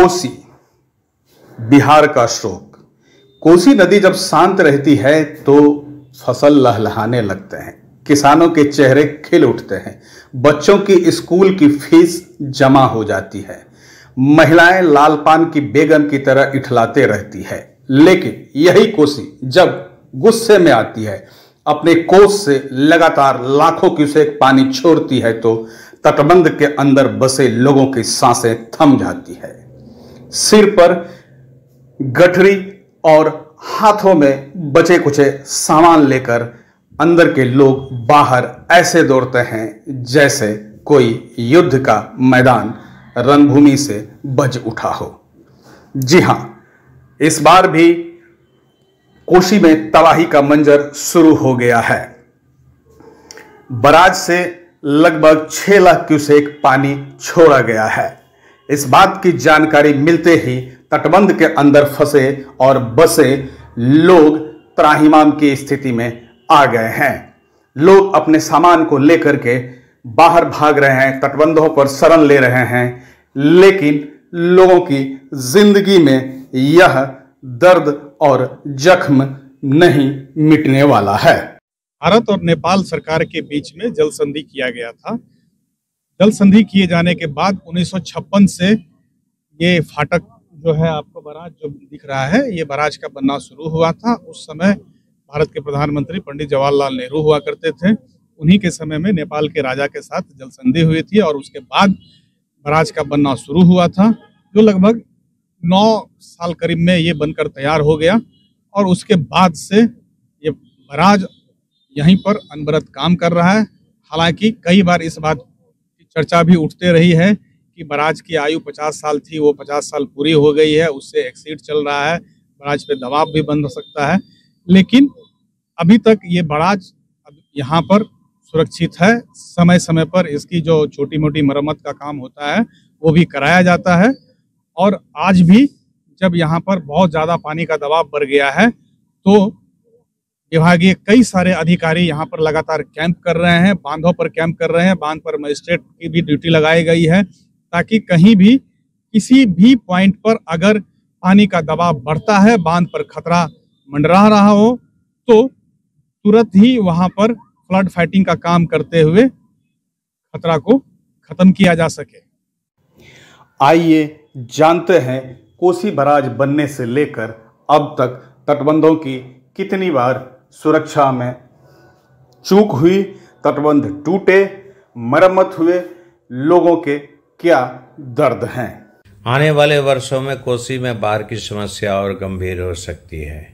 कोसी बिहार का शोक कोसी नदी जब शांत रहती है तो फसल लहलहाने लगते हैं किसानों के चेहरे खिल उठते हैं बच्चों की स्कूल की फीस जमा हो जाती है महिलाएं लालपान की बेगम की तरह इठलाते रहती है लेकिन यही कोसी जब गुस्से में आती है अपने कोस से लगातार लाखों क्यूसेक पानी छोड़ती है तो तटबंध के अंदर बसे लोगों की सांसें थम जाती है सिर पर गठरी और हाथों में बचे कुचे सामान लेकर अंदर के लोग बाहर ऐसे दौड़ते हैं जैसे कोई युद्ध का मैदान रणभूमि से बज उठा हो जी हां इस बार भी कोशी में तबाही का मंजर शुरू हो गया है बराज से लगभग छह लाख क्यूसेक पानी छोड़ा गया है इस बात की जानकारी मिलते ही तटबंध के अंदर फंसे और बसे लोग त्राहिमाम की स्थिति में आ गए हैं लोग अपने सामान को लेकर के बाहर भाग रहे हैं तटबंधों पर शरण ले रहे हैं लेकिन लोगों की जिंदगी में यह दर्द और जख्म नहीं मिटने वाला है भारत और नेपाल सरकार के बीच में जल संधि किया गया था जल संधि किए जाने के बाद 1956 से ये फाटक जो है आपको बराज जो दिख रहा है ये बराज का बनना शुरू हुआ था उस समय भारत के प्रधानमंत्री पंडित जवाहरलाल नेहरू हुआ करते थे उन्हीं के समय में नेपाल के राजा के साथ जल संधि हुई थी और उसके बाद बराज का बनना शुरू हुआ था जो लगभग नौ साल करीब में ये बनकर तैयार हो गया और उसके बाद से ये बराज यहीं पर अनबरत काम कर रहा है हालांकि कई बार इस बात चर्चा भी उठते रही है कि बराज की आयु 50 साल थी वो 50 साल पूरी हो गई है उससे एक्सीड चल रहा है बराज पे दबाव भी बन सकता है लेकिन अभी तक ये बराज यहाँ पर सुरक्षित है समय समय पर इसकी जो छोटी मोटी मरम्मत का काम होता है वो भी कराया जाता है और आज भी जब यहाँ पर बहुत ज़्यादा पानी का दबाव बढ़ गया है तो विभागीय कई सारे अधिकारी यहाँ पर लगातार कैंप कर रहे हैं बांधों पर कैंप कर रहे हैं बांध पर मजिस्ट्रेट की भी ड्यूटी लगाई गई है ताकि कहीं भी किसी भी पॉइंट पर अगर पानी का दबाव बढ़ता है बांध पर खतरा मंडरा रहा हो तो तुरंत ही वहां पर फ्लड फाइटिंग का काम करते हुए खतरा को खत्म किया जा सके आइए जानते हैं कोसी बराज बनने से लेकर अब तक तटबंधों की कितनी बार सुरक्षा में चूक हुई तटबंध टूटे मरम्मत हुए लोगों के क्या दर्द हैं आने वाले वर्षों में कोसी में बाढ़ की समस्या और गंभीर हो सकती है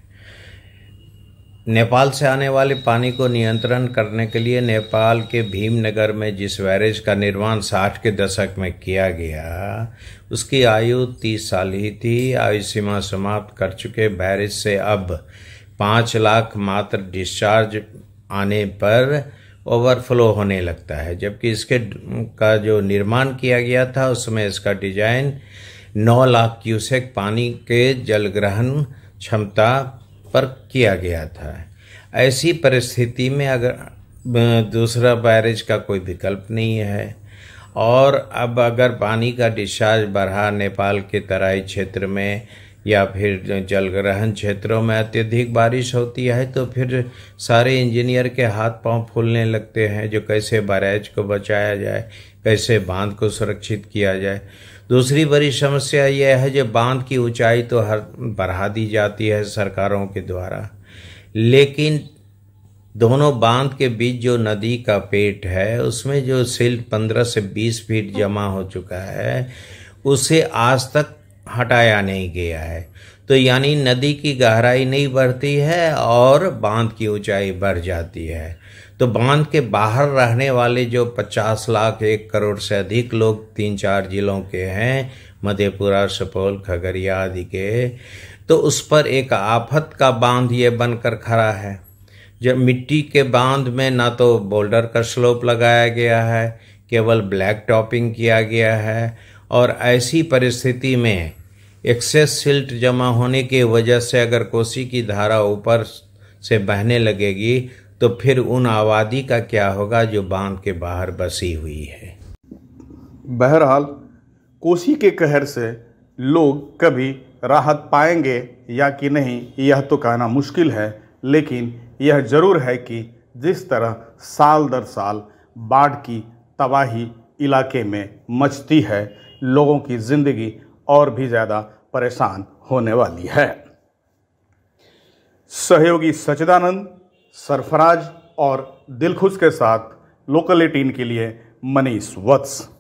नेपाल से आने वाले पानी को नियंत्रण करने के लिए नेपाल के भीमनगर में जिस बैरेज का निर्माण साठ के दशक में किया गया उसकी आयु तीस साल ही थी आयु सीमा समाप्त कर चुके बैरेज से अब पाँच लाख मात्र डिस्चार्ज आने पर ओवरफ्लो होने लगता है जबकि इसके का जो निर्माण किया गया था उसमें इसका डिजाइन नौ लाख क्यूसेक पानी के जल ग्रहण क्षमता पर किया गया था ऐसी परिस्थिति में अगर दूसरा बैरेज का कोई विकल्प नहीं है और अब अगर पानी का डिस्चार्ज बढ़ा नेपाल के तराई क्षेत्र में या फिर जल ग्रहण क्षेत्रों में अत्यधिक बारिश होती है तो फिर सारे इंजीनियर के हाथ पांव फूलने लगते हैं जो कैसे बैराज को बचाया जाए कैसे बांध को सुरक्षित किया जाए दूसरी बड़ी समस्या यह है जो बांध की ऊंचाई तो हर बढ़ा दी जाती है सरकारों के द्वारा लेकिन दोनों बांध के बीच जो नदी का पेट है उसमें जो सिल्ट पंद्रह से बीस फीट जमा हो चुका है उसे आज तक हटाया नहीं गया है तो यानी नदी की गहराई नहीं बढ़ती है और बांध की ऊंचाई बढ़ जाती है तो बांध के बाहर रहने वाले जो 50 लाख एक करोड़ से अधिक लोग तीन चार जिलों के हैं मधेपुरा सुपौल खगड़िया आदि के तो उस पर एक आफत का बांध ये बनकर खड़ा है जब मिट्टी के बांध में ना तो बोल्डर का स्लोप लगाया गया है केवल ब्लैक टॉपिंग किया गया है और ऐसी परिस्थिति में एक्सेस सिल्ट जमा होने की वजह से अगर कोसी की धारा ऊपर से बहने लगेगी तो फिर उन आबादी का क्या होगा जो बांध के बाहर बसी हुई है बहरहाल कोसी के कहर से लोग कभी राहत पाएंगे या कि नहीं यह तो कहना मुश्किल है लेकिन यह जरूर है कि जिस तरह साल दर साल बाढ़ की तबाही इलाके में मचती है लोगों की ज़िंदगी और भी ज़्यादा परेशान होने वाली है सहयोगी सचिदानंद सरफराज और दिलखुश के साथ लोकल एटीन के लिए मनीष वत्स